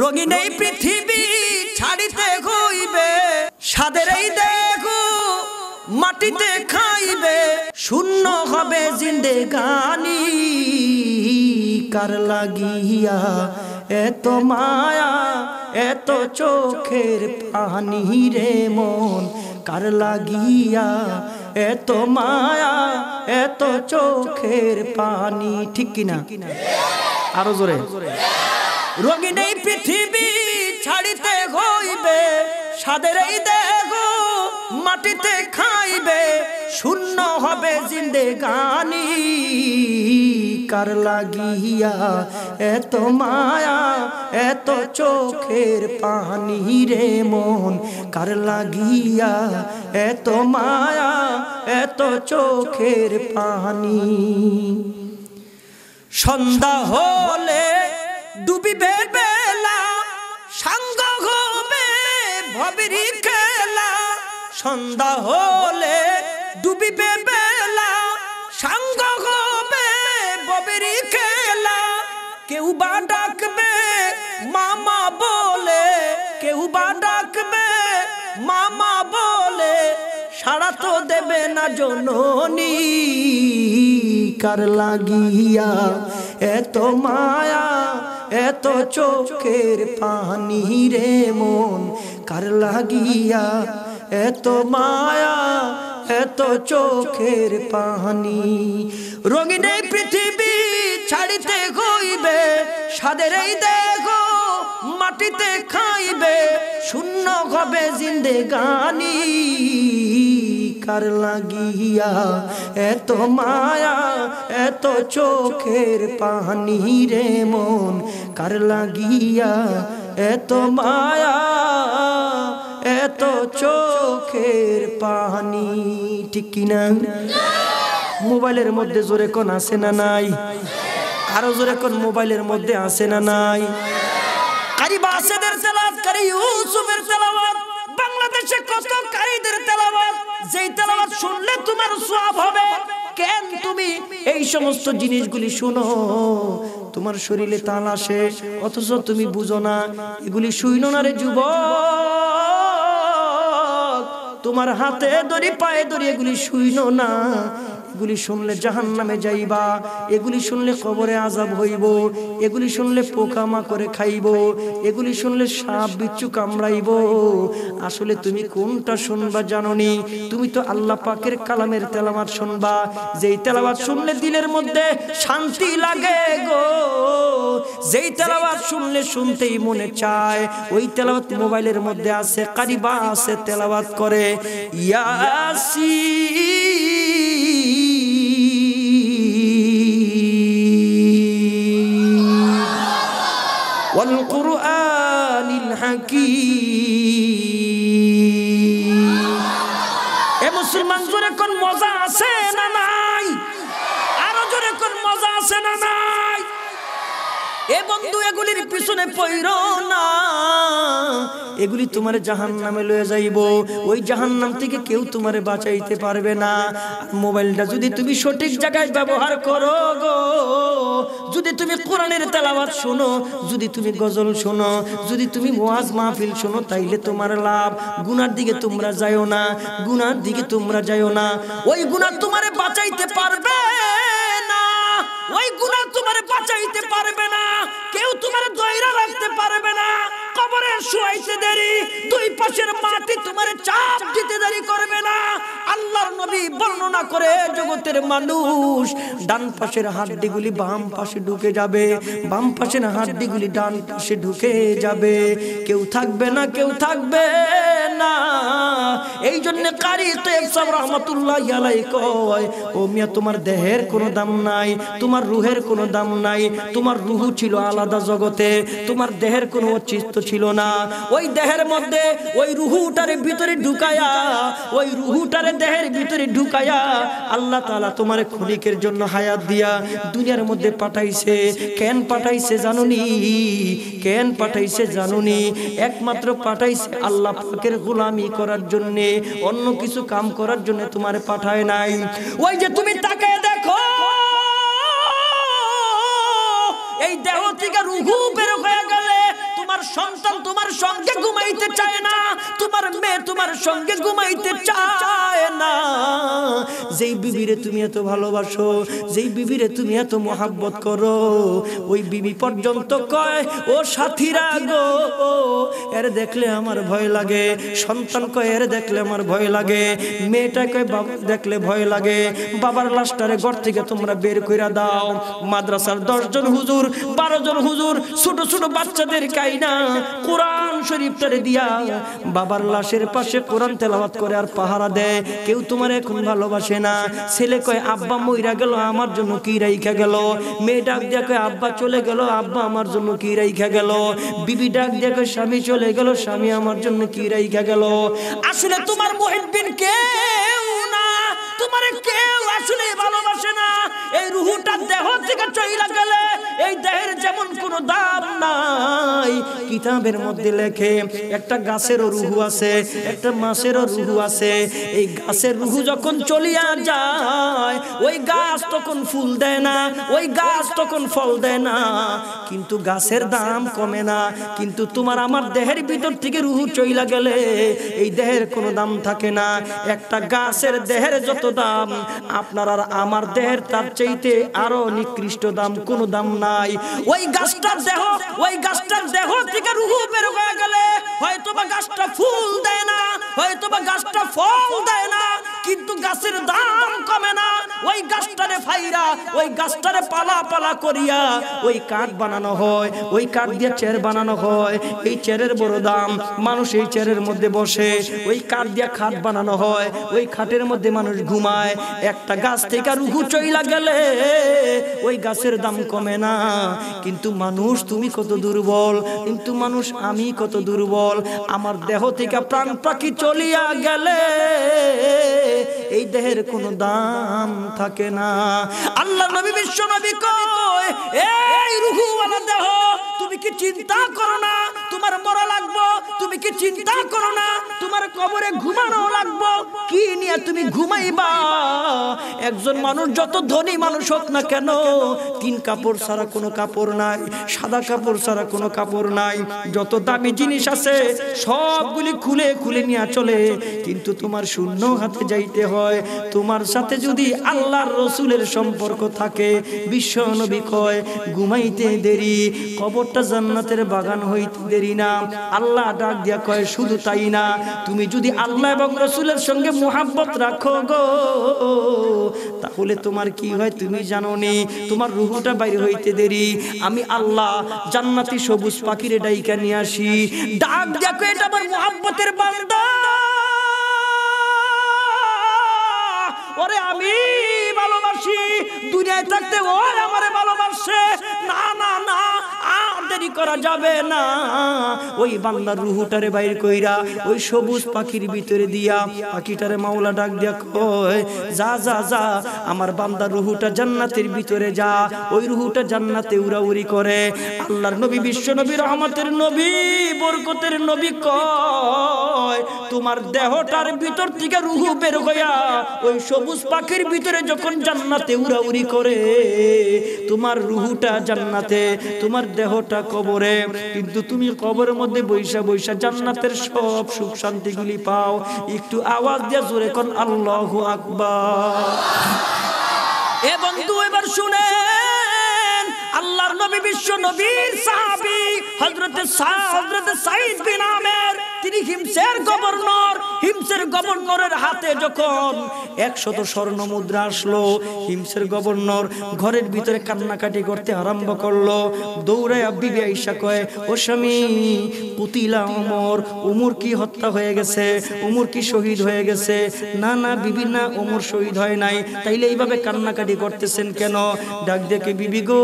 রঙিন এই পৃথিবী ছাড়িতে হইবে সাদের এই দেখো মাটিতে খাইবে শূন্য হবে জিন্দে গানি কার লাগিয়া এত মায়া এত চোখের পানি রে মন কার লাগিয়া এত মায়া এত চোখের পানি ঠিক কিনা আরো জোরে রঙিন এই সাদের এই দেহ মাটিতে খাইবে শূন্য হবে জিন্দে গানি কার লাগিয়া এত মায়া এত চোখের পানি রে মন কার লাগিয়া এত মায়া এত চোখের পানি সন্ধ্যা হলে ডুবিবে ভাবিরি খেলা সন্ধ্যা হলে ডুবিবে বেলা সাঙ্গ হবে ববেরি খেলা কেউ বা ডাকবে মামা বলে কেউ বা ডাকবে মামা বলে সারা তো দেবে না জননী কার লাগিয়া এত মায়া এত চোখের পানি রে মন কার লাগিয়া এত মায়া এত চোখের পানি রঙিন এই পৃথিবী ছাড়িতে গইবে সাদের এই দেখো মাটিতে খাইবে শূন্য হবে জিন্দে গানি কার লাগিয়া এত মায়া এত চোখের পানি রে মন কার লাগিয়া এত মায়া এত চোখের পানি ঠিক না মোবাইলের মধ্যে জোরে কোন আছে না নাই আরো জোরে কোন মোবাইলের মধ্যে আছে না নাই কারি বাংলাদেশে কত শুনলে তোমার হবে কেন তুমি এই সমস্ত জিনিসগুলি তোমার শরীরে তাল আসে অথচ তুমি বুঝো না এগুলি শুইনো না রে যুবক তোমার হাতে দড়ি পায়ে দড়ি এগুলি শুইনো না এগুলি শুনলে জাহান নামে যাইবা এগুলি শুনলে কবরে আজাব হইব এগুলি শুনলে পোকামা করে খাইব এগুলি শুনলে সাপ বিচ্ছু কামড়াইব আসলে তুমি কোনটা শুনবা জাননি তুমি তো আল্লাহ পাকের কালামের তেলামাত শুনবা যেই তেলাবাত শুনলে দিলের মধ্যে শান্তি লাগে গো যেই তেলাবাত শুনলে শুনতেই মনে চায় ওই তেলাবাত মোবাইলের মধ্যে আছে কারিবা আছে তেলাবাত করে ইয়াসি বন্ধু এগুলির পিছনে না এগুলি তোমার জাহান নামে লয়ে যাইব ওই জাহান নাম থেকে কেউ তোমার বাঁচাইতে পারবে না মোবাইলটা যদি তুমি সঠিক জায়গায় ব্যবহার করো গো যদি তুমি কোরআনের তেলাবাদ শোনো যদি তুমি গজল শোনো যদি তুমি ওয়াজ মাহফিল শোনো তাইলে তোমার লাভ গুনার দিকে তোমরা যাইও না গুনার দিকে তোমরা যাইও না ওই গুণা তোমারে বাঁচাইতে পারবে তোমার বাঁচাইতে পারবে না কেউ তোমার দয়রা রাখতে পারবে না শুয়াইতে দেরি দুই পাশের মাটি তোমার চাপ দিতে দেরি করবে না আল্লাহর নবী বর্ণনা করে জগতের মানুষ ডান পাশের হাড্ডিগুলি বাম পাশে ঢুকে যাবে বাম পাশের হাড্ডিগুলি ডান পাশে ঢুকে যাবে কেউ থাকবে না কেউ থাকবে না এই জন্য কারি তো একসব রহমতুল্লাহ ইয়ালাই কয় ও মিয়া তোমার দেহের কোনো দাম নাই তোমার রুহের কোনো দাম নাই তোমার রুহু ছিল আলাদা জগতে তোমার দেহের কোনো অস্তিত্ব ছিল ছিল না ওই দেহের মধ্যে ওই রুহুটার ভিতরে ঢুকায়া ওই রুহুটার দেহের ভিতরে ঢুকায়া আল্লাহ তালা তোমার ক্ষণিকের জন্য হায়াত দিয়া দুনিয়ার মধ্যে পাঠাইছে কেন পাঠাইছে জানুনি কেন পাঠাইছে জানুনি একমাত্র পাঠাইছে আল্লাহ পাকের গোলামি করার জন্যে অন্য কিছু কাম করার জন্য তোমার পাঠায় নাই ওই যে তুমি তাকে দেখো এই দেহ থেকে রুহু বেরো হয়ে তোমার সন্তান তোমার সঙ্গে ঘুমাইতে চায় না তোমার মেয়ে তোমার সঙ্গে ঘুমাইতে চায় না যেই বিবিরে তুমি এত ভালোবাসো যেই বিবিরে তুমি এত মহাব্বত করো ওই বিবি পর্যন্ত কয় ও সাথীরা গো এর দেখলে আমার ভয় লাগে সন্তান কয় এর দেখলে আমার ভয় লাগে মেয়েটা কয় বাবা দেখলে ভয় লাগে বাবার লাস্টারে ঘর থেকে তোমরা বের করে দাও মাদ্রাসার দশজন হুজুর বারো জন হুজুর ছোট ছোট বাচ্চাদের কাইনা না কোরআন শরীফ তারে দিয়া বাবার লাশের পাশে কোরআন তেলাওয়াত করে আর পাহারা দেয় কেউ তোমার এখন ভালোবাসে না ছেলে কয় আব্বা মইরা গেল আমার জন্য কি রাইখা গেল মেয়ে ডাক দিয়া কয় আব্বা চলে গেল আব্বা আমার জন্য কি রাইখা গেল বিবি ডাক দিয়া কয় স্বামী চলে গেল স্বামী আমার জন্য কি রাইখা গেল আসলে তোমার মহিবিন কেউ না তোমার কেউ আসলে ভালোবাসে না এই রুহুটা দেহ থেকে চইলা গেলে এই দেহের যেমন কোনো দাম নাই কিতাবের মধ্যে লেখে একটা গাছেরও রুহু আছে একটা মাছেরও রুহু আছে এই গাছের রুহু যখন চলিয়া যায় ওই গাছ তখন ফুল দেয় না ওই গাছ তখন ফল দেয় না কিন্তু গাছের দাম কমে না কিন্তু তোমার আমার দেহের ভিতর থেকে রুহু চইলা গেলে এই দেহের কোনো দাম থাকে না একটা গাছের দেহের যত দাম আপনার আর আমার দেহের তার চাইতে আরো নিকৃষ্ট দাম কোনো দাম নাই ওই গাছটার দেহ ওই গাছটার দেহ থেকে রুহু বের হয়ে গেলে হয়তো বা গাছটা ফুল দেয় না হয়তো বা গাছটা ফল দেয় না কিন্তু গাছের দাম কমে না ওই গাছটারে ফাইরা ওই গাছটারে পালা পালা করিয়া ওই কাঠ বানানো হয় ওই কাঠ দিয়ে চেয়ার বানানো হয় এই চেরের বড় দাম মানুষ এই চেয়ারের মধ্যে বসে ওই কাঠ দিয়ে খাট বানানো হয় ওই খাটের মধ্যে মানুষ ঘুমায় একটা গাছ থেকে রুহু চইলা গেলে ওই গাছের দাম কমে না কিন্তু মানুষ তুমি কত দুর্বল কিন্তু মানুষ আমি কত দুর্বল আমার দেহ থেকে প্রাণ পাখি চলিয়া গেলে এই দেহের কোনো দাম থাকে না আল্লাহ নবী বিশ্ব নবী কয় এই রুহুওয়ালা দেহ তুমি কি চিন্তা করো না তোমার মরা লাগবো তুমি কি চিন্তা করো না তোমার কবরে ঘুমানো লাগবো কি নিয়ে তুমি ঘুমাইবা একজন মানুষ যত ধনী মানুষ হোক না কেন তিন কাপড় ছাড়া কোনো কাপড় নাই সাদা কাপড় ছাড়া কোনো কাপড় নাই যত দামি জিনিস আছে সবগুলি খুলে খুলে নিয়ে চলে কিন্তু তোমার শূন্য হাতে যাইতে হয় তোমার সাথে যদি আল্লাহর রসুলের সম্পর্ক থাকে বিশ্ব নবী কয় ঘুমাইতে দেরি কবরটা জান্নাতের বাগান হইতে দেরি করি না আল্লাহ ডাক দিয়া কয় শুধু তাই না তুমি যদি আল্লাহ এবং রসুলের সঙ্গে মোহাব্বত রাখো গো তাহলে তোমার কি হয় তুমি জানো নি তোমার রুহটা বাইরে হইতে দেরি আমি আল্লাহ জান্নাতি সবুজ পাখির ডাইকা নিয়ে আসি ডাক দেখো এটা আমার মোহাব্বতের বান্দা ওরে আমি ভালোবাসি দুনিয়ায় থাকতে ওর আমারে ভালোবাসে না না না তৈরি করা যাবে না ওই বান্দার রুহুটারে বাইর কইরা ওই সবুজ পাখির ভিতরে দিয়া পাখিটারে মাওলা ডাক দিয়া কয় যা যা যা আমার বান্দার রুহুটা জান্নাতের ভিতরে যা ওই রুহুটা জান্নাতে উড়া উড়ি করে আল্লাহর নবী বিশ্ব নবী রহমতের নবী বরকতের নবী কয় তোমার দেহটার ভিতর থেকে রুহু বের হইয়া ওই সবুজ পাখির ভিতরে যখন জান্নাতে উড়া উড়ি করে তোমার রুহুটা জান্নাতে তোমার দেহটা কবরে কিন্তু তুমি কবরের মধ্যে বৈশা বৈশা জান্নাতের সব সুখ শান্তি গুলি পাও একটু আওয়াজ দিয়ে জোরে কন আল্লাহ আকবার এ বন্ধু এবার শুনে আল্লাহর নবী বিশ্ব নবীর সাহাবি হযরতে সাদ সাইদ বিন আমের তিনি হিমসের গভর্নর হিমসের গভর্নরের হাতে যখন একশত স্বর্ণ মুদ্রা আসলো হিমসের গভর্নর ঘরের ভিতরে কান্নাকাটি করতে আরম্ভ করলো দৌড়ায় বিবি আইসা ও স্বামী কি হত্যা হয়ে গেছে কি শহীদ হয়ে গেছে না না বিবি না ওমর শহীদ হয় নাই তাইলে এইভাবে কান্নাকাটি করতেছেন কেন ডাক দেখে বিবি গো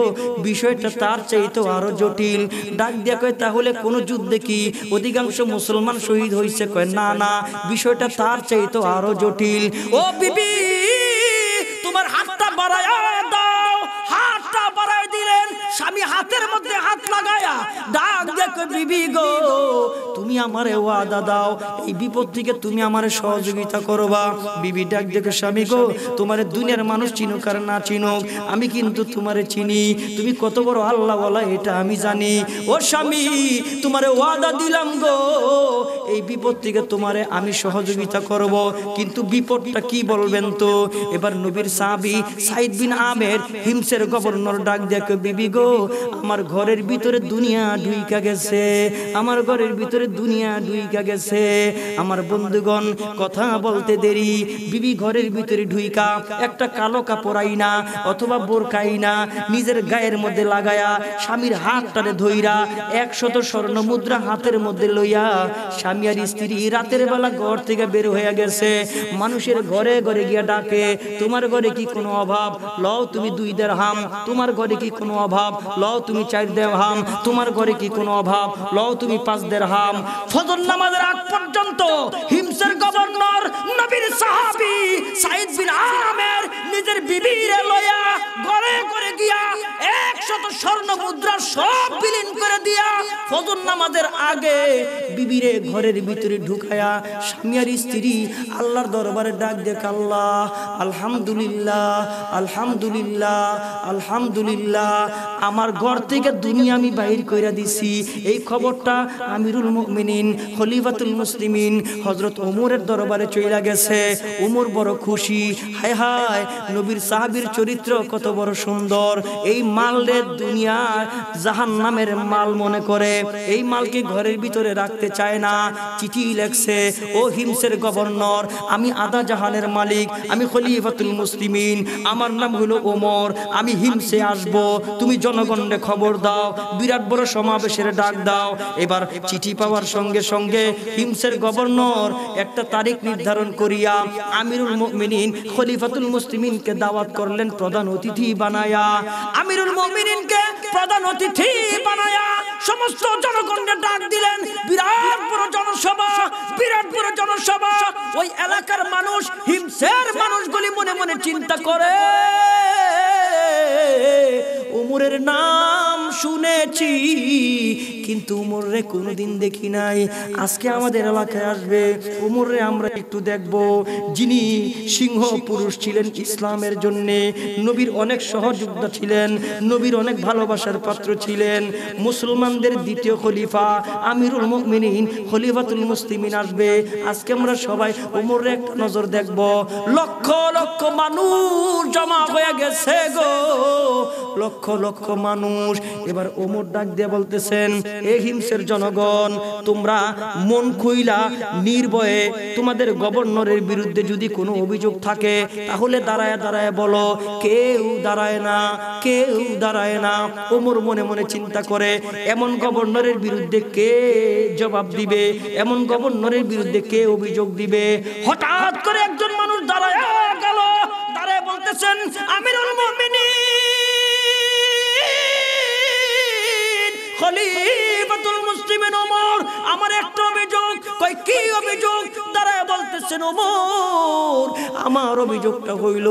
বিষয়টা তার চাইতো আরো জটিল ডাক দেখে তাহলে কোনো যুদ্ধে কি অধিকাংশ মুসলমান মুসলমান শহীদ হয়েছে কয় না না বিষয়টা তার চাইতো আরো জটিল ও বিবি তোমার হাতটা বাড়ায় আমি হাতের মধ্যে হাত লাগাইয়া ডাক দেখ বিবি গো তুমি আমার ওয়াদা দাও এই বিপদ থেকে তুমি আমার সহযোগিতা করবা বিবি ডাক দেখো স্বামী গো তোমার দুনিয়ার মানুষ চিনুক আর না চিনুক আমি কিন্তু তোমারে চিনি তুমি কত বড় আল্লাহ বলা এটা আমি জানি ও স্বামী তোমারে ওয়াদা দিলাম গো এই বিপদ থেকে তোমারে আমি সহযোগিতা করব কিন্তু বিপদটা কি বলবেন তো এবার নবীর সাবি সাইদ বিন আমের হিমসের গভর্নর ডাক দেখো বিবি গো আমার ঘরের ভিতরে দুনিয়া ঢুইকা গেছে আমার ঘরের ভিতরে দুনিয়া ঢুইকা গেছে আমার বন্ধুগণ কথা বলতে দেরি বিবি ঘরের ভিতরে ঢুইকা একটা কালো কাপড় আইনা অথবা বোরকা আইনা নিজের গায়ের মধ্যে লাগায়া স্বামীর হাতটারে ধইরা একশত স্বর্ণ মুদ্রা হাতের মধ্যে লইয়া স্বামী আর স্ত্রী রাতের বেলা ঘর থেকে বের হয়ে গেছে মানুষের ঘরে ঘরে গিয়া ডাকে তোমার ঘরে কি কোনো অভাব লও তুমি দুই দেড় হাম তোমার ঘরে কি কোনো অভাব লও তুমি চার হাম তোমার ঘরে কি কোনো অভাব লও তুমি পাঁচ হাম ফজর নামাজের আগ পর্যন্ত হিমসের গভর্নর নবীর সাহাবি সাইদ বিন আরামের নিজের বিবিরে লয়া ঘরে করে গিয়া একশত স্বর্ণ মুদ্রা সব বিলীন করে দিয়া ফজর নামাজের আগে বিবিরে ঘরের ভিতরে ঢুকায়া স্বামীর স্ত্রী আল্লাহর দরবারে ডাক দেখ আল্লাহ আলহামদুলিল্লাহ আলহামদুলিল্লাহ আলহামদুলিল্লাহ আমার আমার ঘর থেকে দুনিয়া আমি বাহির করে দিছি এই খবরটা আমিরুল মুমিনিন খলিফাতুল মুসলিমিন হজরত ওমরের দরবারে চইলা গেছে ওমর বড় খুশি হায় হায় নবীর সাহাবির চরিত্র কত বড় সুন্দর এই মাল রে দুনিয়া জাহান নামের মাল মনে করে এই মালকে ঘরের ভিতরে রাখতে চায় না চিঠি লেখছে ও হিমসের গভর্নর আমি আদা জাহানের মালিক আমি খলিফাতুল মুসলিমিন আমার নাম হলো ওমর আমি হিমসে আসব তুমি জনগণ জনগণকে খবর দাও বিরাট বড় সমাবেশের ডাক দাও এবার চিঠি পাওয়ার সঙ্গে সঙ্গে হিমসের গভর্নর একটা তারিখ নির্ধারণ করিয়া আমিরুল মুমিনিন খলিফাতুল মুসলিমিনকে দাওয়াত করলেন প্রধান অতিথি বানায়া আমিরুল মুমিনিনকে প্রধান অতিথি বানায়া সমস্ত জনগণকে ডাক দিলেন বিরাট বড় জনসভা বিরাট বড় জনসভা ওই এলাকার মানুষ হিমসের মানুষগুলি মনে মনে চিন্তা করে ডুমুরের নাম শুনেছি কিন্তু উমরে কোনোদিন দেখি নাই আজকে আমাদের এলাকায় আসবে উমরে আমরা একটু দেখব যিনি সিংহ পুরুষ ছিলেন ইসলামের জন্যে নবীর অনেক সহযোগিতা ছিলেন নবীর অনেক ভালোবাসার পাত্র ছিলেন মুসলমানদের দ্বিতীয় খলিফা আমিরুল মুমিনিন খলিফাতুল মুসলিমিন আসবে আজকে আমরা সবাই উমরে একটা নজর দেখব লক্ষ লক্ষ মানুষ জমা হয়ে গেছে গো লক্ষ লক্ষ মানুষ এবার ওমর ডাক দিয়ে বলতেছেন এ হিমসের জনগণ তোমরা মন খুইলা নির্ভয়ে তোমাদের গভর্নরের বিরুদ্ধে যদি কোনো অভিযোগ থাকে তাহলে দাঁড়ায় দাঁড়ায় বলো কেউ দাঁড়ায় না কেউ দাঁড়ায় না ওমর মনে মনে চিন্তা করে এমন গভর্নরের বিরুদ্ধে কে জবাব দিবে এমন গভর্নরের বিরুদ্ধে কে অভিযোগ দিবে হঠাৎ করে একজন মানুষ দাঁড়ায় গেল দাঁড়ায় বলতেছেন আমিরুল মুমিনিন খলিফাতুল মুসলিমিন ওমর আমার একটা অভিযোগ কয় কি অভিযোগ দাঁড়ায় বলতেছেন ওমর আমার অভিযোগটা হইল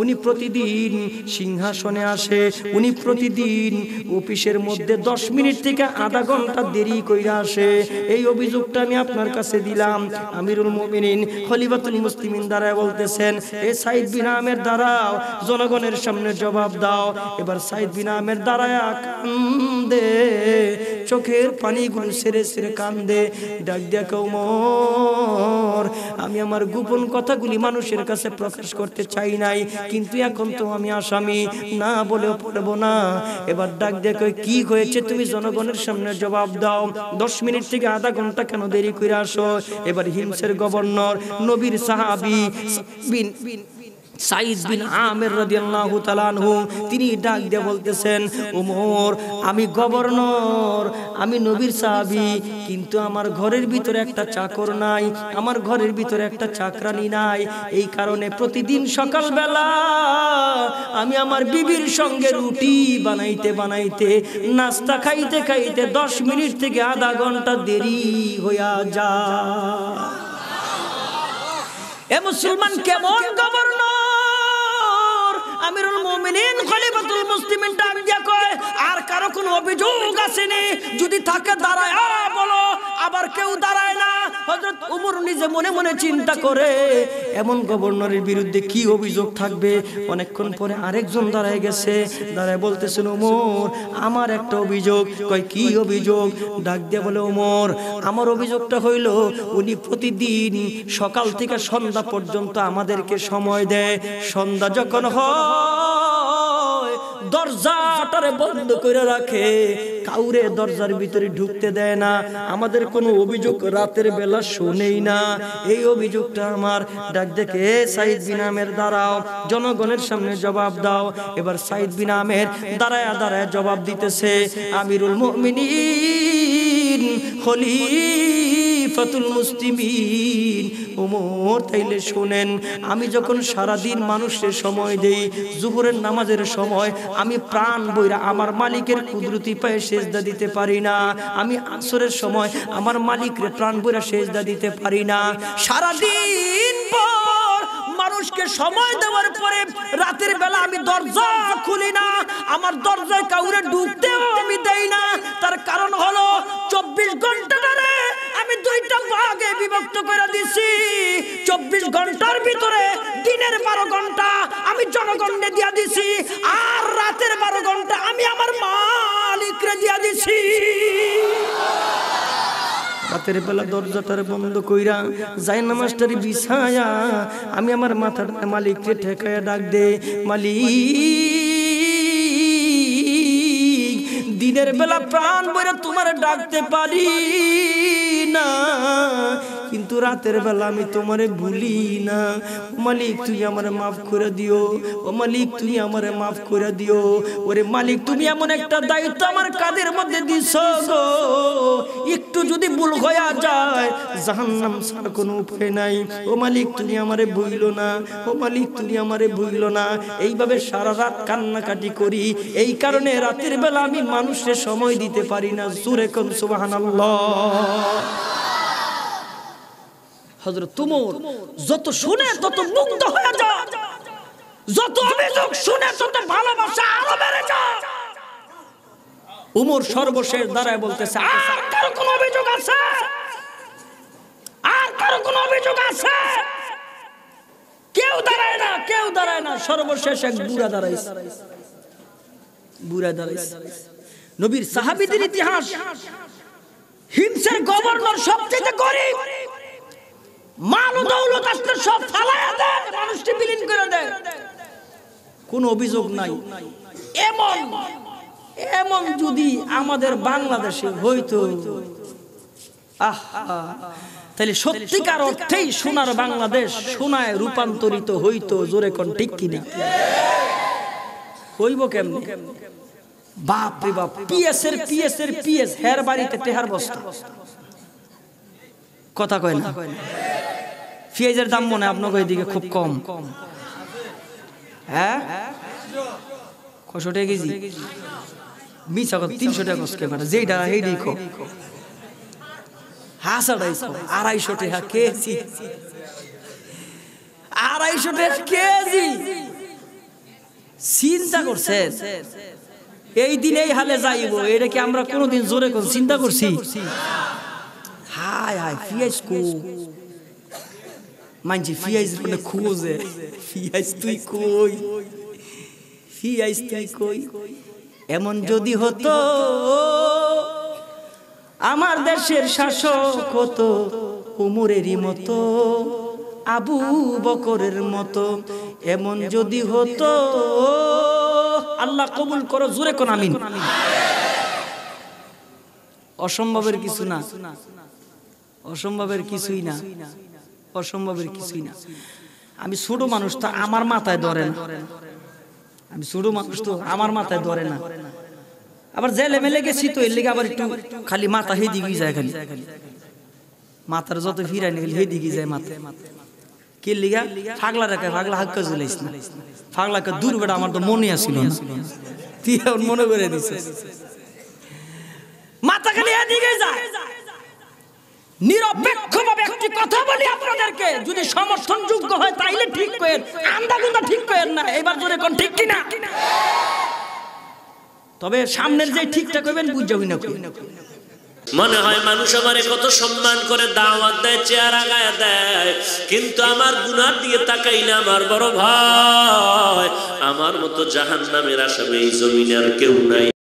উনি প্রতিদিন সিংহাসনে আসে উনি প্রতিদিন অফিসের মধ্যে দশ মিনিট থেকে আধা ঘন্টা দেরি করে আসে এই অভিযোগটা আমি আপনার কাছে দিলাম আমিরুল মোমিনিন খলিফাতুল মুসলিমিন দাঁড়ায় বলতেছেন এ সাইদ বিন আমের জনগণের সামনে জবাব দাও এবার সাইদ বিন আমের দাঁড়ায় কান্দে চোখের পানি গুন সেরে সেরে কান্দে ডাক দেখো মর আমি আমার গোপন কথাগুলি মানুষের কাছে প্রকাশ করতে চাই নাই কিন্তু এখন তো আমি আসামি না বলেও পড়বো না এবার ডাক দেখো কি হয়েছে তুমি জনগণের সামনে জবাব দাও দশ মিনিট থেকে আধা ঘন্টা কেন দেরি করে আসো এবার হিমসের গভর্নর নবীর সাহাবি বিন সাইজ বিন আমের রাদিয়াল্লাহু তিনি ডাক দিয়ে বলতেছেন ওমর আমি গভর্নর আমি নবীর সাহাবী কিন্তু আমার ঘরের ভিতরে একটা চাকর নাই আমার ঘরের ভিতরে একটা চাকরানি নাই এই কারণে প্রতিদিন সকালবেলা আমি আমার বিবির সঙ্গে রুটি বানাইতে বানাইতে নাস্তা খাইতে খাইতে দশ মিনিট থেকে আধা ঘন্টা দেরি হইয়া যা এ মুসলমান কেমন গভর্নর মুমিনিন খলিফাতুল মুসলিমিন ডাক দিয়া কয় আর কারো কোনো অভিযোগ আসেনি যদি থাকে দাঁড়ায় বলো আবার কেউ দাঁড়ায় না হযরত উমর নিজে মনে মনে চিন্তা করে এমন গভর্নরের বিরুদ্ধে কি অভিযোগ থাকবে অনেকক্ষণ পরে আরেকজন দাঁড়ায় গেছে দাঁড়ায় বলতেছেন ওমর আমার একটা অভিযোগ কয় কি অভিযোগ ডাক দিয়ে বলে ওমর আমার অভিযোগটা হইল উনি প্রতিদিন সকাল থেকে সন্ধ্যা পর্যন্ত আমাদেরকে সময় দেয় সন্ধ্যা যখন হয় দরজাটারে বন্ধ করে রাখে কাউরে দরজার ভিতরে ঢুকতে দেয় না আমাদের কোনো অভিযোগ রাতের বেলা শোনেই না এই অভিযোগটা আমার ডাক দেখে সাইদ বিনামের দাঁড়াও জনগণের সামনে জবাব দাও এবার সাইদ বিনামের দাঁড়ায় দাঁড়ায় জবাব দিতেছে আমিরুল মুমিনিন হলি খলিফাতুল মুসলিমিন ওমর তাইলে শোনেন আমি যখন সারা দিন মানুষের সময় দেই জুহরের নামাজের সময় আমি প্রাণ বইরা আমার মালিকের কুদরতি পায়ে সেজদা দিতে পারি না আমি আসরের সময় আমার মালিকের প্রাণ বইরা সেজদা দিতে পারি না সারা দিন মানুষকে সময় দেওয়ার পরে রাতের বেলা আমি দরজা খুলি না আমার দরজায় কাউরে ঢুকতেও আমি দেই না তার কারণ হলো চব্বিশ ঘন্টা ধরে আমি দুইটা ভাগে বিভক্ত করে দিছি চব্বিশ ঘন্টার ভিতরে দিনের বারো ঘন্টা আমি জনগণকে দিয়া দিছি আর রাতের বারো ঘন্টা আমি আমার মালিকরে দিয়া দিছি রাতের বেলা দরজাটার বন্ধ কইরা যাই নামাজটার বিছায়া আমি আমার মাথার মালিককে ঠেকায়া ডাক দে মালিক দিনের বেলা প্রাণ বইরা তোমার ডাকতে পারি بنا কিন্তু রাতের বেলা আমি তোমারে ভুলি না ও মালিক তুমি আমারে মাফ করে দিও ও মালিক তুমি আমারে মাফ করে দিও ওরে মালিক তুমি এমন একটা দায়িত্ব আমার কাদের মধ্যে দিস একটু যদি ভুল হয়ে যায় জাহান্নাম ছাড়া কোনো উপায় নাই ও মালিক তুমি আমারে ভুইল না ও মালিক তুমি আমারে ভুইল না এইভাবে সারা রাত কান্নাকাটি করি এই কারণে রাতের বেলা আমি মানুষের সময় দিতে পারি না সুরে কম সুবাহান আল্লাহ হজরত তুমুর যত শুনে তত মুগ্ধ হয়ে যা যত অভিযোগ শুনে তত ভালোবাসা আরো বেড়ে যা উমর সর্বশেষ দাঁড়ায় বলতেছে আর কারো কোনো অভিযোগ আছে আর কারো কোনো অভিযোগ আছে কেউ দাঁড়ায় না কেউ দাঁড়ায় না সর্বশেষ এক বুড়া দাঁড়াইছে বুড়া দাঁড়াইছে নবীর সাহাবিদের ইতিহাস হিমসের গভর্নর সবচেয়ে গরিব কোন অভিযোগ নাই এমন এমন যদি আমাদের বাংলাদেশে হইতো আহ তাহলে সত্যিকার অর্থেই সোনার বাংলাদেশ সোনায় রূপান্তরিত হইতো জোরে কোন ঠিক কিনা হইব কেমনি বাপ রে বাপ পিএস এর পিএস এর পিএস হের বাড়িতে টেহার বস্তা কথা কয় না পেঁয়াজের দাম মনে আপনার ওইদিকে খুব কম হ্যাঁ কশো টাকা কেজি মিছা তিনশো টাকা কষ্ট করে যেই ডারা সেই দেখো হাস আড়াইশো আড়াইশো টাকা কেজি আড়াইশো টাকা কেজি চিন্তা করছে এই দিন এই হালে যাইব এটা কি আমরা কোনোদিন জোরে চিন্তা করছি Hai, hai, fiasco. Manji, fias uma coisa. Fias tu coi. Fias tu coi. এমন যদি হতো আমার দেশের শাসক হতো উমরেরই মতো আবু বকরের মতো এমন যদি হতো আল্লাহ কবুল করো জোরে কোন আমিন অসম্ভবের কিছু না অসম্ভবের কিছুই না অসম্ভবের কিছুই না আমি ছোট মানুষ তো আমার মাথায় ধরে না আমি ছোট মানুষ তো আমার মাথায় ধরে না আবার জেলে মেলে গেছি তো এর লিগে আবার একটু খালি মাথা গিয়ে যায় খালি মাথার যত ফিরাই হেদি গিয়ে যায় মাথায় কে লিগা ফাগলা রাখে ফাগলা হাক্কা জ্বলাইস না ফাগলাকে দূর বেড়া আমার তো মনে আসিল না তুই মনে করে দিছে মাথা খালি গিয়ে যায় নিরপেক্ষভাবে একটি কথা বলি আপনাদেরকে যদি সমর্থনযোগ্য হয় তাইলে ঠিক করেন আন্দাগুন্দা ঠিক করেন না এবার জোরে কোন ঠিক কিনা তবে সামনের যে ঠিকটা করবেন বুঝ যাবি না মনে হয় মানুষ আমারে কত সম্মান করে দাওয়াত দেয় চেয়ার আগায় দেয় কিন্তু আমার গুনার দিয়ে তাকাই না আমার বড় ভাই আমার মতো জাহান নামের আসামে এই জমিনে আর কেউ নাই